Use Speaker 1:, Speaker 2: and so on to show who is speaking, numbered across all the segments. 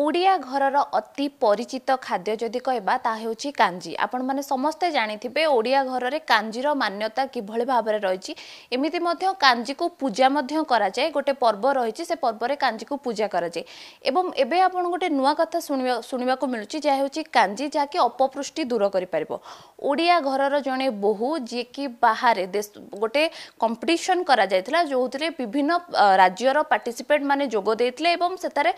Speaker 1: ଓଡ଼ିଆ ଘରର ଅତି ପରିଚିତ ଖାଦ୍ୟ ଯଦି କହିବା ତାହା ହେଉଛି କାଞ୍ଜି ଆପଣମାନେ ସମସ୍ତେ ଜାଣିଥିବେ ଓଡ଼ିଆ ଘରରେ କାଞ୍ଜିର ମାନ୍ୟତା କିଭଳି ଭାବରେ ରହିଛି ଏମିତି ମଧ୍ୟ କାଞ୍ଜିକୁ ପୂଜା ମଧ୍ୟ କରାଯାଏ ଗୋଟେ ପର୍ବ ରହିଛି ସେ ପର୍ବରେ କାଞ୍ଜିକୁ ପୂଜା କରାଯାଏ ଏବଂ ଏବେ ଆପଣ ଗୋଟେ ନୂଆ କଥା ଶୁଣିବା ଶୁଣିବାକୁ ମିଳୁଛି ଯାହା ହେଉଛି କାଞ୍ଜି ଯାହାକି ଅପପୃଷ୍ଟି ଦୂର କରିପାରିବ ଓଡ଼ିଆ ଘରର ଜଣେ ବୋହୂ ଯିଏକି ବାହାରେ ଗୋଟେ କମ୍ପିଟିସନ୍ କରାଯାଇଥିଲା ଯେଉଁଥିରେ ବିଭିନ୍ନ ରାଜ୍ୟର ପାର୍ଟିସିପେଟ୍ ମାନେ ଯୋଗ ଦେଇଥିଲେ ଏବଂ ସେଠାରେ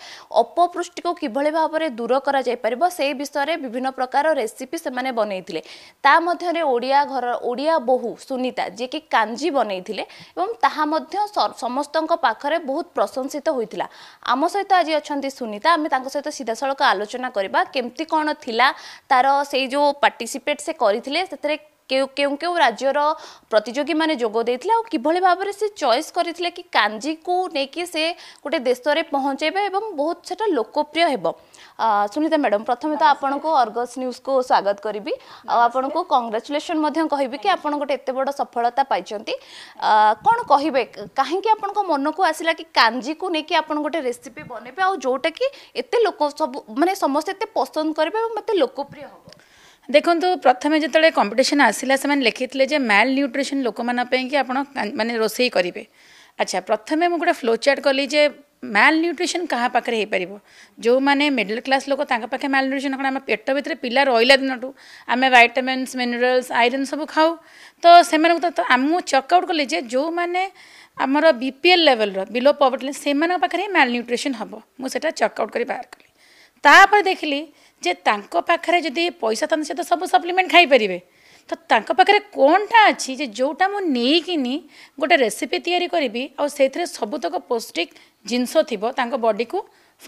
Speaker 1: ଅପପୃଷ୍ଟିକୁ ରୋଗକୁ କିଭଳି ଭାବରେ ଦୂର କରାଯାଇପାରିବ ସେହି ବିଷୟରେ ବିଭିନ୍ନ ପ୍ରକାର ରେସିପି ସେମାନେ ବନେଇଥିଲେ ତା ମଧ୍ୟରେ ଓଡ଼ିଆ ଘର ଓଡ଼ିଆ ବୋହୂ ସୁନିତା ଯିଏକି କାଞ୍ଜି ବନେଇଥିଲେ ଏବଂ ତାହା ମଧ୍ୟ ସମସ୍ତଙ୍କ ପାଖରେ ବହୁତ ପ୍ରଶଂସିତ ହୋଇଥିଲା ଆମ ସହିତ ଆଜି ଅଛନ୍ତି ସୁନିତା ଆମେ ତାଙ୍କ ସହିତ ସିଧାସଳଖ ଆଲୋଚନା କରିବା କେମିତି କ'ଣ ଥିଲା ତାର ସେଇ ଯେଉଁ ପାର୍ଟିସିପେଟ୍ ସେ କରିଥିଲେ ସେଥିରେ କେଉଁ କେଉଁ ରାଜ୍ୟର ପ୍ରତିଯୋଗୀମାନେ ଯୋଗ ଦେଇଥିଲେ ଆଉ କିଭଳି ଭାବରେ ସେ ଚଏସ୍ କରିଥିଲେ କି କାଞ୍ଜିକୁ ନେଇକି ସେ ଗୋଟେ ଦେଶରେ ପହଞ୍ଚାଇବେ ଏବଂ ବହୁତ ସେଟା ଲୋକପ୍ରିୟ ହେବ ସୁନିତା ମ୍ୟାଡ଼ାମ୍ ପ୍ରଥମେ ତ ଆପଣଙ୍କୁ ଅର୍ଗସ୍ ନ୍ୟୁଜ୍କୁ ସ୍ୱାଗତ କରିବି ଆଉ ଆପଣଙ୍କୁ କଂଗ୍ରାଚୁଲେସନ୍ ମଧ୍ୟ କହିବି କି ଆପଣ ଗୋଟେ ଏତେ ବଡ଼ ସଫଳତା ପାଇଛନ୍ତି କ'ଣ କହିବେ କାହିଁକି ଆପଣଙ୍କ ମନକୁ ଆସିଲା କି କାଞ୍ଜିକୁ ନେଇକି ଆପଣ ଗୋଟେ ରେସିପି ବନେଇବେ ଆଉ ଯେଉଁଟାକି
Speaker 2: ଏତେ ଲୋକ ସବୁ ମାନେ ସମସ୍ତେ ଏତେ ପସନ୍ଦ କରିବେ ଏବଂ ଏତେ ଲୋକପ୍ରିୟ ହେବ देखो प्रथम जो कंपिटन आसला से लिखी थे मेल न्यूट्रिशन लोक मैं आप मैंने रोसे करेंगे अच्छा प्रथम मुझे गोटे फ्लो चार्ट कली मेल न्यूट्रिशन क्या पाखे हो पार जो मैंने मिडिल क्लास लोक मेल न्यूट्रिशन कौन पेट भितर पिला रही दिन आम वाइटामस मिनेराल्स आईरन सब खाऊ तो से मुझे चकआउट कली जो मैंने आमर बीपीएल लेवल रिलो पवर्टी से मेल न्यूट्रिशन हम मुझे चकआउट कर बाहर कल ତାପରେ ଦେଖିଲି ଯେ ତାଙ୍କ ପାଖରେ ଯଦି ପଇସା ତାଙ୍କ ସହିତ ସବୁ ସପ୍ଲିମେଣ୍ଟ ଖାଇପାରିବେ ତ ତାଙ୍କ ପାଖରେ କ'ଣଟା ଅଛି ଯେ ଯେଉଁଟା ମୁଁ ନେଇକିନି ଗୋଟେ ରେସିପି ତିଆରି କରିବି ଆଉ ସେଇଥିରେ ସବୁତକ ପୌଷ୍ଟିକ ଜିନିଷ ଥିବ ତାଙ୍କ ବଡ଼ିକୁ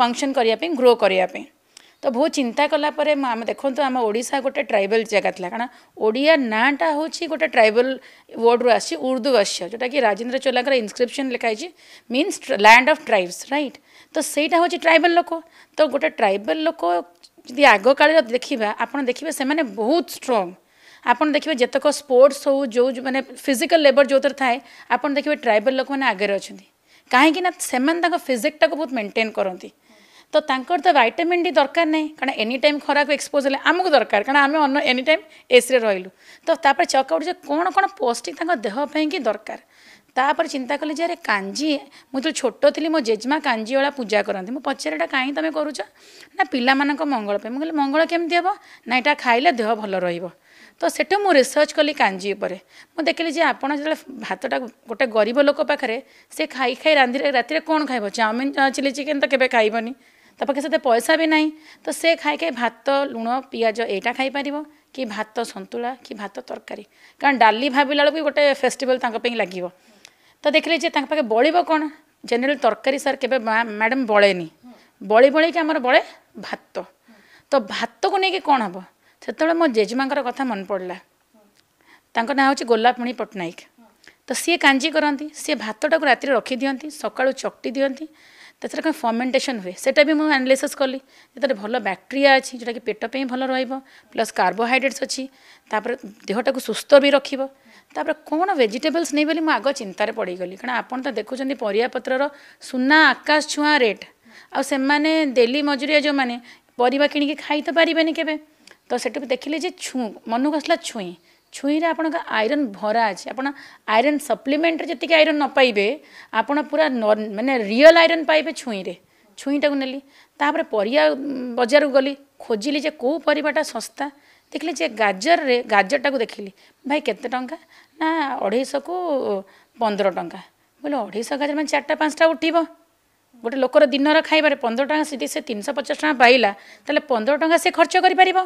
Speaker 2: ଫଙ୍କସନ୍ କରିବା ପାଇଁ ଗ୍ରୋ କରିବା ପାଇଁ तो बहुत चिंता कलापर देखूँ आम ओडा गोटे ट्राइबल जगह था क्या ओडिया नाटा हूँ गोटे ट्राइबल वर्ड्रु उर्दू भाष्य जोटा कि राजेन्द्र चोला इनस्क्रिप्सन लिखाई means land of tribes right तो सहीटा हूँ ट्राइबल लोक तो गोटे ट्राइबल लोक जी आग काल देखा आप देखिए से मैंने बहुत स्ट्रंग आपन देखिए जतक स्पोर्ट्स हो जो मैंने फिजिकल लेबर जो थोड़े थे आप देखिए ट्राइबल लोक मैंने आगे अच्छे कहीं फिजिक्टा को बहुत मेन्टेन करती ତ ତାଙ୍କର ତ ଭାଇଟାମିନ୍ ଡି ଦରକାର ନାହିଁ କାରଣ ଏନି ଟାଇମ୍ ଖରାକୁ ଏକ୍ସପୋଜ୍ ହେଲେ ଆମକୁ ଦରକାର କାରଣ ଆମେ ଅନ୍ୟ ଏନି ଟାଇମ୍ ଏସିରେ ରହିଲୁ ତ ତାପରେ ଚେକ୍ଆଉଟ୍ ଯେ କ'ଣ କ'ଣ ପୌଷ୍ଟିକ ତାଙ୍କ ଦେହ ପାଇଁକି ଦରକାର ତାପରେ ଚିନ୍ତା କଲି ଯେ ଆରେ କାଞ୍ଜି ମୁଁ ଯେତେବେଳେ ଛୋଟ ଥିଲି ମୋ ଜେଜେମା କାଞ୍ଜିଓଳା ପୂଜା କରନ୍ତି ମୁଁ ପଚାରେ ଏଇଟା କାହିଁ ତୁମେ କରୁଛ ନା ପିଲାମାନଙ୍କ ମଙ୍ଗଳ ପାଇଁ ମୁଁ କହିଲି ମଙ୍ଗଳ କେମିତି ହେବ ନା ଏଇଟା ଖାଇଲେ ଦେହ ଭଲ ରହିବ ତ ସେଠୁ ମୁଁ ରିସର୍ଚ୍ଚ କଲି କାଞ୍ଜି ଉପରେ ମୁଁ ଦେଖିଲି ଯେ ଆପଣ ଯେତେବେଳେ ଭାତଟା ଗୋଟେ ଗରିବ ଲୋକ ପାଖରେ ସେ ଖାଇ ଖାଇ ରାନ୍ଧିରେ ରାତିରେ କ'ଣ ଖାଇବ ଚାଉମିନ୍ ଚିଲି ଚିକେନ୍ ତ କେବେ ଖାଇବନି ତା ପାଖେ ସେତେ ପଇସା ବି ନାହିଁ ତ ସେ ଖାଇ ଖାଇ ଭାତ ଲୁଣ ପିଆଜ ଏଇଟା ଖାଇପାରିବ କି ଭାତ ସନ୍ତୁଳା କି ଭାତ ତରକାରୀ କାରଣ ଡାଲି ଭାବିଲା ବେଳକୁ ଗୋଟେ ଫେଷ୍ଟିଭାଲ ତାଙ୍କ ପାଇଁ ଲାଗିବ ତ ଦେଖିଲେ ଯେ ତାଙ୍କ ପାଖେ ବଳିବ କ'ଣ ଜେନେରାଲ ତରକାରୀ ସାର୍ କେବେ ମ୍ୟାଡ଼ାମ୍ ବଳେନି ବଳି ବଳିକି ଆମର ବଳେ ଭାତ ତ ଭାତକୁ ନେଇକି କ'ଣ ହେବ ସେତେବେଳେ ମୋ ଜେଜେମାଙ୍କର କଥା ମନେ ପଡ଼ିଲା ତାଙ୍କ ନାଁ ହେଉଛି ଗୋଲାପମଣି ପଟ୍ଟନାୟକ ତ ସିଏ କାଞ୍ଜି କରନ୍ତି ସିଏ ଭାତଟାକୁ ରାତିରେ ରଖିଦିଅନ୍ତି ସକାଳୁ ଚକଟି ଦିଅନ୍ତି ତା ଛଡ଼ା କ'ଣ ଫର୍ମେଣ୍ଟେସନ୍ ହୁଏ ସେଇଟା ବି ମୁଁ ଆନାଲିସିସ୍ କଲି ଯେ ତା'ର ଭଲ ବ୍ୟାକ୍ଟେରିଆ ଅଛି ଯେଉଁଟାକି ପେଟ ପାଇଁ ଭଲ ରହିବ ପ୍ଲସ୍ କାର୍ବୋହାଇଡ୍ରେଟ୍ସ ଅଛି ତାପରେ ଦେହଟାକୁ ସୁସ୍ଥ ବି ରଖିବ ତାପରେ କ'ଣ ଭେଜିଟେବଲ୍ସ ନେଇ ବୋଲି ମୁଁ ଆଗ ଚିନ୍ତାରେ ପଡ଼ିଗଲି କାରଣ ଆପଣ ତ ଦେଖୁଛନ୍ତି ପରିବାପତ୍ରର ସୁନା ଆକାଶ ଛୁଆଁ ରେଟ୍ ଆଉ ସେମାନେ ଡେଲି ମଜୁରିଆ ଯେଉଁମାନେ ପରିବା କିଣିକି ଖାଇ ତ ପାରିବେନି କେବେ ତ ସେଠୁ ଦେଖିଲେ ଯେ ଛୁଁ ମନକୁ ଆସିଲା ଛୁଇଁ ଛୁଇଁରେ ଆପଣଙ୍କ ଆଇରନ୍ ଭରା ଅଛି ଆପଣ ଆଇରନ୍ ସପ୍ଲିମେଣ୍ଟରେ ଯେତିକି ଆଇରନ୍ ନ ପାଇବେ ଆପଣ ପୁରା ମାନେ ରିଅଲ୍ ଆଇରନ୍ ପାଇବେ ଛୁଇଁରେ ଛୁଇଁଟାକୁ ନେଲି ତାପରେ ପରିବା ବଜାରକୁ ଗଲି ଖୋଜିଲି ଯେ କେଉଁ ପରିବାଟା ଶସ୍ତା ଦେଖିଲି ଯେ ଗାଜରରେ ଗାଜରଟାକୁ ଦେଖିଲି ଭାଇ କେତେ ଟଙ୍କା ନା ଅଢ଼େଇଶହକୁ ପନ୍ଦର ଟଙ୍କା ବୋଇଲେ ଅଢ଼େଇଶହ ଗାଜର ମାନେ ଚାରିଟା ପାଞ୍ଚଟା ଉଠିବ ଗୋଟେ ଲୋକର ଦିନର ଖାଇବାରେ ପନ୍ଦର ଟଙ୍କା ଯଦି ସେ ତିନିଶହ ପଚାଶ ଟଙ୍କା ପାଇଲା ତାହେଲେ ପନ୍ଦର ଟଙ୍କା ସେ ଖର୍ଚ୍ଚ କରିପାରିବ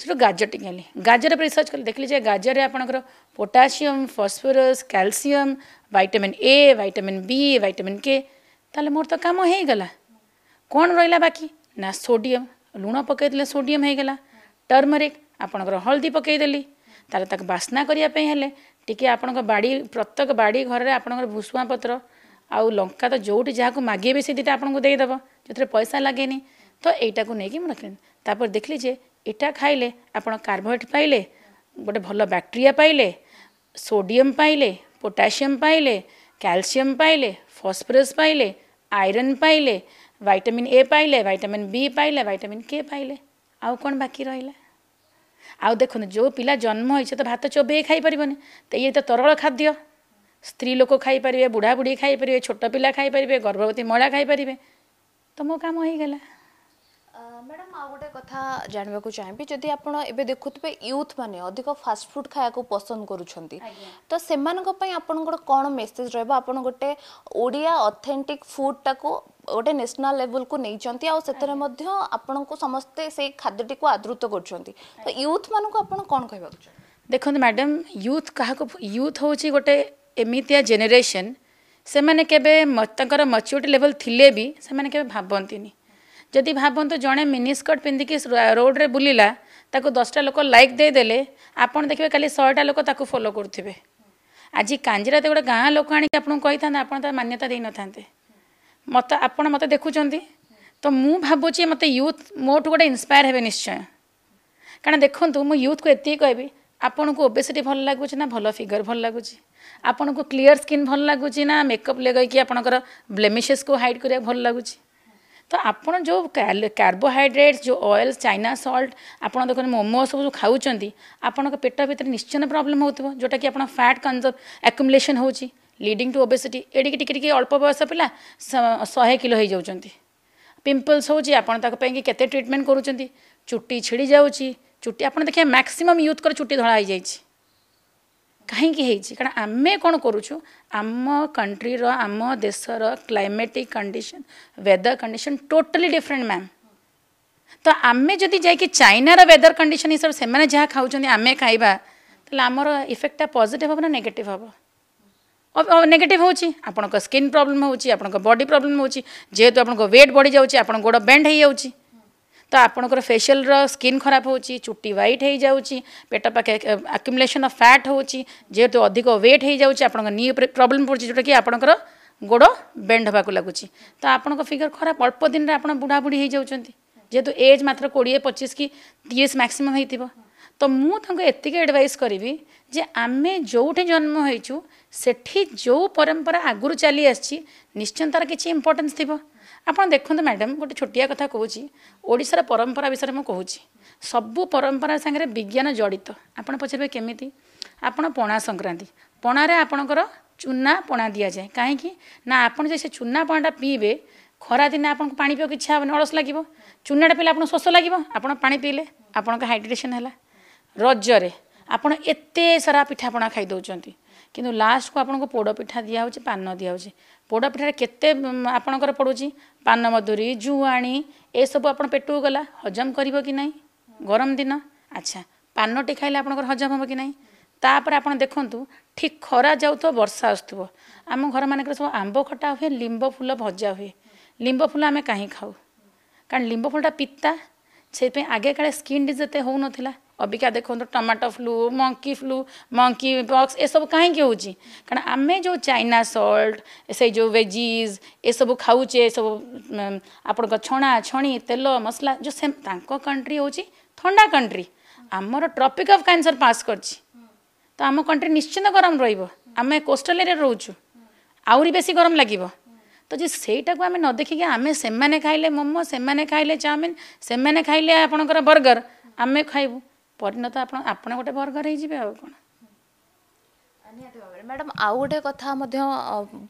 Speaker 2: ସେଠୁ ଗାଜରଟିକି ଆଣିଲି ଗାଜର ଉପରେ ରିସର୍ଚ୍ଚ କଲି ଦେଖିଲି ଯେ ଗାଜରରେ ଆପଣଙ୍କର potassium phosphorus calcium vitamin A vitamin B vitamin K ତାହେଲେ ମୋର ତ କାମ ହେଇଗଲା କ'ଣ ରହିଲା ବାକି ନା ସୋଡ଼ିୟମ୍ ଲୁଣ ପକାଇଦେଲେ ସୋଡ଼ିୟମ୍ ହେଇଗଲା ଟର୍ମରିକ୍ ଆପଣଙ୍କର ହଳଦୀ ପକାଇଦେଲି ତାହେଲେ ତାକୁ ବାସ୍ନା କରିବା ପାଇଁ ହେଲେ ଟିକିଏ ଆପଣଙ୍କ ବାଡ଼ି ପ୍ରତ୍ୟେକ ବାଡ଼ି ଘରରେ ଆପଣଙ୍କର ଭୁଷୁଆ ପତ୍ର ଆଉ ଲଙ୍କା ତ ଯେଉଁଠି ଯାହାକୁ ମାଗିବେ ସେ ଦୁଇଟା ଆପଣଙ୍କୁ ଦେଇଦେବ ଯେଉଁଥିରେ ପଇସା ଲାଗେନି ତ ଏଇଟାକୁ ନେଇକି ମୁଁ ରଖିଲି ତାପରେ ଦେଖିଲି ଯେ इटा खाइले आर्बोहेट पाइले गोटे गए भ्याक्टेरी पाइले सोडियम पाइले पोटासियम पाइले क्यालसियम पाइले फस्फरस पाइले आइरन पाइले ए पाइले भाइटमिन् बी पाइले भाइटामिन् के पाइले आउ कोन बाकी आउ आउँदो जो पिला जन्म होई छ त भात चोबे चोब खाइपार त ये त तरल खाद्य स्त्री लोक खाइ परिबे बुढा बुढी खाइ परिबे खाइपारे पिला खाइ परिबे गर्भवती महिला खाइ परिबे तमो काम होई हैगला
Speaker 1: ମ୍ୟାଡ଼ାମ୍ ଆଉ ଗୋଟେ କଥା ଜାଣିବାକୁ ଚାହିଁବି ଯଦି ଆପଣ ଏବେ ଦେଖୁଥିବେ ୟୁଥ୍ ମାନେ ଅଧିକ ଫାଷ୍ଟଫୁଡ଼୍ ଖାଇବାକୁ ପସନ୍ଦ କରୁଛନ୍ତି ତ ସେମାନଙ୍କ ପାଇଁ ଆପଣଙ୍କର କ'ଣ ମେସେଜ୍ ରହିବ ଆପଣ ଗୋଟେ ଓଡ଼ିଆ ଅଥେଣ୍ଟିକ୍ ଫୁଡ଼୍ଟାକୁ ଗୋଟେ ନ୍ୟାସନାଲ୍ ଲେଭେଲ୍କୁ ନେଇଛନ୍ତି ଆଉ ସେଥିରେ ମଧ୍ୟ ଆପଣଙ୍କୁ ସମସ୍ତେ ସେଇ ଖାଦ୍ୟଟିକୁ ଆଦୃତ କରୁଛନ୍ତି ତ ୟୁଥ୍ମାନଙ୍କୁ ଆପଣ କ'ଣ
Speaker 2: କହିବାକୁ ଚାହିଁବେ ଦେଖନ୍ତୁ ମ୍ୟାଡ଼ାମ୍ ୟୁଥ୍ କାହାକୁ ୟୁଥ୍ ହେଉଛି ଗୋଟେ ଏମିତିଆ ଜେନେରେସନ୍ ସେମାନେ କେବେ ତାଙ୍କର ମଚ୍ୟୁରିଟି ଲେଭେଲ୍ ଥିଲେ ବି ସେମାନେ କେବେ ଭାବନ୍ତିନି ଯଦି ଭାବନ୍ତୁ ଜଣେ ମିନିସ୍କର୍ଟ ପିନ୍ଧିକି ରୋଡ଼ରେ ବୁଲିଲା ତାକୁ ଦଶଟା ଲୋକ ଲାଇକ୍ ଦେଇଦେଲେ ଆପଣ ଦେଖିବେ କାଲି ଶହେଟା ଲୋକ ତାକୁ ଫଲୋ କରୁଥିବେ ଆଜି କାଞ୍ଜିରାତି ଗୋଟେ ଗାଁ ଲୋକ ଆଣିକି ଆପଣଙ୍କୁ କହିଥାନ୍ତେ ଆପଣ ତା ମାନ୍ୟତା ଦେଇନଥାନ୍ତେ ମୋତେ ଆପଣ ମୋତେ ଦେଖୁଛନ୍ତି ତ ମୁଁ ଭାବୁଛି ମୋତେ ୟୁଥ୍ ମୋଠୁ ଗୋଟେ ଇନ୍ସପାୟାର ହେବେ ନିଶ୍ଚୟ କାରଣ ଦେଖନ୍ତୁ ମୁଁ ୟୁଥ୍କୁ ଏତିକି କହିବି ଆପଣଙ୍କୁ ଓବେସିଟି ଭଲ ଲାଗୁଛି ନା ଭଲ ଫିଗର ଭଲ ଲାଗୁଛି ଆପଣଙ୍କୁ କ୍ଲିୟର୍ ସ୍କିନ୍ ଭଲ ଲାଗୁଛି ନା ମେକଅପ୍ ଲଗାଇକି ଆପଣଙ୍କର ବ୍ଲେମିସେସ୍କୁ ହାଇଡ଼୍ କରିବାକୁ ଭଲ ଲାଗୁଛି ତ ଆପଣ ଯେଉଁ କାର୍ବୋହାଇଡ୍ରେଟ୍ସ ଯେଉଁ ଅଏଲ୍ ଚାଇନା ସଲ୍ଟ ଆପଣ ଦେଖନ୍ତୁ ମୋମୋ ସବୁ ଯେଉଁ ଖାଉଛନ୍ତି ଆପଣଙ୍କ ପେଟ ଭିତରେ ନିଶ୍ଚୟ ପ୍ରୋବ୍ଲେମ୍ ହେଉଥିବ ଯେଉଁଟାକି ଆପଣ ଫ୍ୟାଟ୍ କନଜର୍ଭ ଆକ୍ୟୁମୁଲେସନ୍ ହେଉଛି ଲିଡ଼ିଂ ଟୁ ଓବେସିଟି ଏଡ଼ିକି ଟିକେ ଟିକେ ଅଳ୍ପ ବୟସ ପିଲା ଶହେ କିଲୋ ହୋଇଯାଉଛନ୍ତି ପିମ୍ପଲ୍ସ ହେଉଛି ଆପଣ ତାଙ୍କ ପାଇଁକି କେତେ ଟ୍ରିଟମେଣ୍ଟ କରୁଛନ୍ତି ଚୁଟି ଛିଡ଼ି ଯାଉଛି ଚୁଟି ଆପଣ ଦେଖିବେ ମ୍ୟାକ୍ସିମମ୍ ୟୁଥ୍ଙ୍କର ଚୁଟି ଧଳା ହୋଇଯାଇଛି କାହିଁକି ହେଇଛି କାରଣ ଆମେ କ'ଣ କରୁଛୁ ଆମ କଣ୍ଟ୍ରିର ଆମ ଦେଶର climatic condition weather condition totally different ma'am ତ ଆମେ ଯଦି ଯାଇକି ଚାଇନାର ୱେଦର କଣ୍ଡିସନ୍ ହିସାବରେ ସେମାନେ ଯାହା ଖାଉଛନ୍ତି ଆମେ ଖାଇବା ତାହେଲେ ଆମର ଇଫେକ୍ଟଟା ପଜିଟିଭ୍ ହେବ ନା ନେଗେଟିଭ୍ ହେବ ନେଗେଟିଭ୍ ହେଉଛି ଆପଣଙ୍କ ସ୍କିନ୍ ପ୍ରୋବ୍ଲେମ୍ ହେଉଛି ଆପଣଙ୍କ ବଡି ପ୍ରୋବ୍ଲେମ୍ ହେଉଛି ଯେହେତୁ ଆପଣଙ୍କ ୱେଟ୍ ବଢ଼ିଯାଉଛି ଆପଣଙ୍କ ଗୋଡ଼ ବେଣ୍ଡ ହେଇଯାଉଛି ତ ଆପଣଙ୍କର ଫେସିଆଲ୍ର ସ୍କିନ୍ ଖରାପ ହେଉଛି ଚୁଟି ହ୍ୱାଇଟ୍ ହେଇଯାଉଛି ପେଟ ପାଖେ ଆକ୍ୟୁମୁଲେସନ୍ ଅଫ୍ ଫ୍ୟାଟ୍ ହେଉଛି ଯେହେତୁ ଅଧିକ ୱେଟ୍ ହେଇଯାଉଛି ଆପଣଙ୍କ ନି ଉପରେ ପ୍ରୋବ୍ଲେମ୍ ପଡ଼ୁଛି ଯେଉଁଟାକି ଆପଣଙ୍କର ଗୋଡ଼ ବେଣ୍ଡ ହେବାକୁ ଲାଗୁଛି ତ ଆପଣଙ୍କ ଫିଗର୍ ଖରାପ ଅଳ୍ପ ଦିନରେ ଆପଣ ବୁଢ଼ାବୁଢ଼ୀ ହେଇଯାଉଛନ୍ତି ଯେହେତୁ ଏଜ୍ ମାତ୍ର କୋଡ଼ିଏ ପଚିଶ କି ତିରିଶ ମ୍ୟାକ୍ସିମମ୍ ହେଇଥିବ ତ ମୁଁ ତାଙ୍କୁ ଏତିକି ଆଡ଼ଭାଇସ୍ କରିବି ଯେ ଆମେ ଯେଉଁଠି ଜନ୍ମ ହେଇଛୁ ସେଠି ଯେଉଁ ପରମ୍ପରା ଆଗରୁ ଚାଲି ଆସିଛି ନିଶ୍ଚୟ ତା'ର କିଛି ଇମ୍ପୋର୍ଟାନ୍ସ ଥିବ ଆପଣ ଦେଖନ୍ତୁ ମ୍ୟାଡ଼ାମ୍ ଗୋଟେ ଛୋଟିଆ କଥା କହୁଛି ଓଡ଼ିଶାର ପରମ୍ପରା ବିଷୟରେ ମୁଁ କହୁଛି ସବୁ ପରମ୍ପରା ସାଙ୍ଗରେ ବିଜ୍ଞାନ ଜଡ଼ିତ ଆପଣ ପଚାରିବେ କେମିତି ଆପଣ ପଣା ସଂକ୍ରାନ୍ତି ପଣାରେ ଆପଣଙ୍କର ଚୁନା ପଣା ଦିଆଯାଏ କାହିଁକି ନା ଆପଣ ଯଦି ସେ ଚୁନା ପଣାଟା ପିଇବେ ଖରାଦିନେ ଆପଣଙ୍କୁ ପାଣି ପିଇବାକୁ ଇଚ୍ଛା ହେବନି ଅଳସ ଲାଗିବ ଚୁନାଟା ପିଇଲେ ଆପଣଙ୍କୁ ଶୋଷ ଲାଗିବ ଆପଣ ପାଣି ପିଇଲେ ଆପଣଙ୍କ ହାଇଡ୍ରେସନ୍ ହେଲା ରଜରେ ଆପଣ ଏତେ ସାରା ପିଠାପଣା ଖାଇଦେଉଛନ୍ତି କିନ୍ତୁ ଲାଷ୍ଟକୁ ଆପଣଙ୍କୁ ପୋଡ଼ପିଠା ଦିଆହେଉଛି ପାନ ଦିଆହେଉଛି ପୋଡ଼ପିଠାରେ କେତେ ଆପଣଙ୍କର ପଡ଼ୁଛି ପାନମଧୁରୀ ଜୁଆଣି ଏସବୁ ଆପଣ ପେଟକୁ ଗଲା ହଜମ କରିବ କି ନାହିଁ ଗରମ ଦିନ ଆଚ୍ଛା ପାନଟି ଖାଇଲେ ଆପଣଙ୍କର ହଜମ ହେବ କି ନାହିଁ ତାପରେ ଆପଣ ଦେଖନ୍ତୁ ଠିକ୍ ଖରା ଯାଉଥିବ ବର୍ଷା ଆସୁଥିବ ଆମ ଘରମାନଙ୍କରେ ସବୁ ଆମ୍ବ ଖଟା ହୁଏ ଲିମ୍ବ ଫୁଲ ଭଜା ହୁଏ ଲିମ୍ବ ଫୁଲ ଆମେ କାହିଁ ଖାଉ କାରଣ ଲିମ୍ବ ଫୁଲଟା ପିତା ସେଥିପାଇଁ ଆଗେ କାଳେ ସ୍କିନ୍ ଡିଜ୍ ଏତେ ହେଉନଥିଲା अबिका देखो tomato flu monkey flu monkeypox ये सब कहीं कारण आम जो चाइना सल्ट से जो वेजिज ये सब खाऊे सब आप छणा छी तेल मसला जो से कंट्री हूँ थंडा कंट्री आमर ट्रपिक अफ कैंसर पास कर तो आम कंट्री निश्चिंत गरम रमें कोस्टल एरिया रोचु आहरी बेस गरम लगे तो जी से आम न देखिक आम से खाइले मोमो से खाइले चाउमिन से खाइले आपणकर बर्गर आम खाइबू ପରିଣତ ଆପଣ ଆପଣ ଗୋଟେ ବର୍ଗର ହେଇଯିବେ ଆଉ କ'ଣ
Speaker 1: ନିହାତି ଭାବରେ ମ୍ୟାଡ଼ାମ୍
Speaker 2: ଆଉ ଗୋଟେ କଥା ମଧ୍ୟ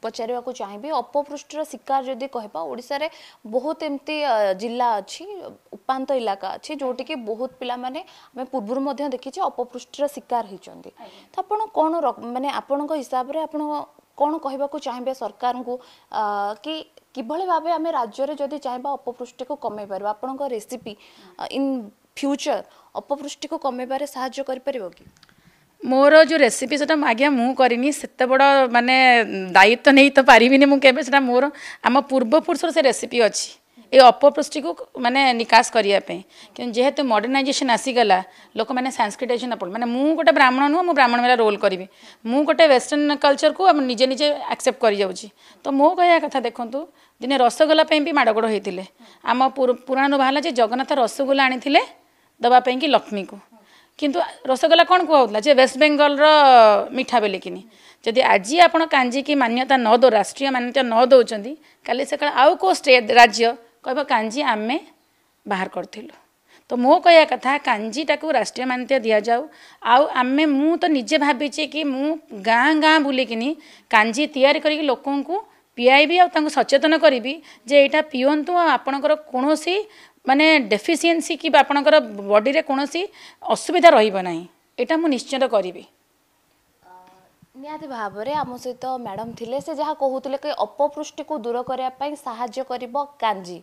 Speaker 1: ପଚାରିବାକୁ ଚାହିଁବି ଅପପୃଷ୍ଟିର ଶିକାର ଯଦି କହିବା ଓଡ଼ିଶାରେ ବହୁତ ଏମିତି ଜିଲ୍ଲା ଅଛି ଉପାନ୍ତ ଇଲାକା ଅଛି ଯେଉଁଠିକି ବହୁତ ପିଲାମାନେ ଆମେ ପୂର୍ବରୁ ମଧ୍ୟ ଦେଖିଛେ ଅପପୃଷ୍ଟିର ଶିକାର ହେଇଛନ୍ତି ତ ଆପଣ କ'ଣ ମାନେ ଆପଣଙ୍କ ହିସାବରେ ଆପଣ କ'ଣ କହିବାକୁ ଚାହିଁବେ ସରକାରଙ୍କୁ କି କିଭଳି ଭାବେ ଆମେ ରାଜ୍ୟରେ ଯଦି ଚାହିଁବା ଅପପୃଷ୍ଟିକୁ କମେଇ ପାରିବା ଆପଣଙ୍କ ରେସିପି ଇନ୍ ଫ୍ୟୁଚର୍ ଅପପୃଷ୍ଟିକୁ କମେଇବାରେ ସାହାଯ୍ୟ
Speaker 2: କରିପାରିବ କି ମୋର ଯେଉଁ ରେସିପି ସେଇଟା ଆଜ୍ଞା ମୁଁ କରିନି ସେତେ ବଡ଼ ମାନେ ଦାୟିତ୍ୱ ନେଇ ତ ପାରିବିନି ମୁଁ କେବେ ସେଇଟା ମୋର ଆମ ପୂର୍ବପୁରୁଷର ସେ ରେସିପି ଅଛି ଏ ଅପପୃଷ୍ଟିକୁ ମାନେ ନିକାଶ କରିବା ପାଇଁ କିନ୍ତୁ ଯେହେତୁ ମଡ଼ର୍ଣ୍ଣାଇଜେସନ୍ ଆସିଗଲା ଲୋକମାନେ ସାଂସ୍କ୍ରିଟାଇଜେସନ୍ ଆପଣ ମାନେ ମୁଁ ଗୋଟେ ବ୍ରାହ୍ମଣ ନୁହଁ ମୁଁ ବ୍ରାହ୍ମଣ ମେଳା ରୋଲ୍ କରିବି ମୁଁ ଗୋଟେ ୱେଷ୍ଟର୍ଣ୍ଣ କଲଚରକୁ ଆମେ ନିଜେ ନିଜେ ଆକ୍ସେପ୍ଟ କରିଯାଉଛି ତ ମୋ କହିବା କଥା ଦେଖନ୍ତୁ ଦିନେ ରସଗୋଲା ପାଇଁ ବି ମାଡ଼ଗୋଳ ହେଇଥିଲେ ଆମ ପୁରାଣରୁ ବାହାରିଲା ଯେ ଜଗନ୍ନାଥ ରସଗୋଲା ଆଣିଥିଲେ ଦେବା ପାଇଁକି ଲକ୍ଷ୍ମୀକୁ କିନ୍ତୁ ରସଗୋଲା କ'ଣ କୁହାହେଉଥିଲା ଯେ ୱେଷ୍ଟବେଙ୍ଗଲର ମିଠା ବୋଲିକିନି ଯଦି ଆଜି ଆପଣ କାଞ୍ଜିକି ମାନ୍ୟତା ନ ଦେଉ ରାଷ୍ଟ୍ରୀୟ ମାନ୍ୟତା ନ ଦେଉଛନ୍ତି କାଲି ସକାଳେ ଆଉ କେଉଁ ଷ୍ଟେଟ୍ ରାଜ୍ୟ କହିବ କାଞ୍ଜି ଆମେ ବାହାର କରିଥିଲୁ ତ ମୋ କହିବା କଥା କାଞ୍ଜିଟାକୁ ରାଷ୍ଟ୍ରୀୟ ମାନ୍ୟତା ଦିଆଯାଉ ଆଉ ଆମେ ମୁଁ ତ ନିଜେ ଭାବିଛି କି ମୁଁ ଗାଁ ଗାଁ ବୁଲିକିନି କାଞ୍ଜି ତିଆରି କରିକି ଲୋକଙ୍କୁ ପିଆଇବି ଆଉ ତାଙ୍କୁ ସଚେତନ କରିବି ଯେ ଏଇଟା ପିଅନ୍ତୁ ଆଉ ଆପଣଙ୍କର କୌଣସି ମାନେ ଡେଫିସିଏନ୍ସି କି ଆପଣଙ୍କର ବଡ଼ିରେ କୌଣସି ଅସୁବିଧା ରହିବ ନାହିଁ ଏଇଟା ମୁଁ ନିଶ୍ଚିତ କରିବି
Speaker 1: ନିହାତି ଭାବରେ ଆମ ସହିତ ମ୍ୟାଡ଼ାମ୍ ଥିଲେ ସେ ଯାହା କହୁଥିଲେ କି ଅପପୃଷ୍ଟିକୁ ଦୂର କରିବା ପାଇଁ ସାହାଯ୍ୟ କରିବ କାଞ୍ଜି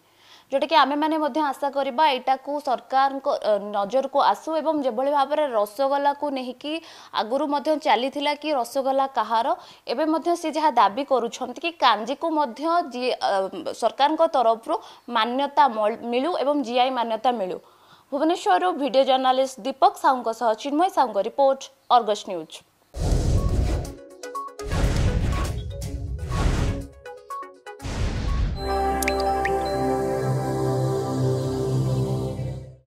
Speaker 1: ଯେଉଁଟାକି ଆମେମାନେ ମଧ୍ୟ ଆଶା କରିବା ଏଇଟାକୁ ସରକାରଙ୍କ ନଜରକୁ ଆସୁ ଏବଂ ଯେଭଳି ଭାବରେ ରସଗୋଲାକୁ ନେଇକି ଆଗରୁ ମଧ୍ୟ ଚାଲିଥିଲା କି ରସଗୋଲା କାହାର ଏବେ ମଧ୍ୟ ସେ ଯାହା ଦାବି କରୁଛନ୍ତି କି କାଞ୍ଜିକୁ ମଧ୍ୟ ଯିଏ ସରକାରଙ୍କ ତରଫରୁ ମାନ୍ୟତା ମିଳୁ ଏବଂ ଜିଆଇ ମାନ୍ୟତା ମିଳୁ ଭୁବନେଶ୍ୱରରୁ ଭିଡ଼ିଓ ଜର୍ଣ୍ଣାଲିଷ୍ଟ ଦୀପକ ସାହୁଙ୍କ ସହ ଚିନ୍ମୟ ସାହୁଙ୍କ ରିପୋର୍ଟ ଅର୍ଗସ ନ୍ୟୁଜ୍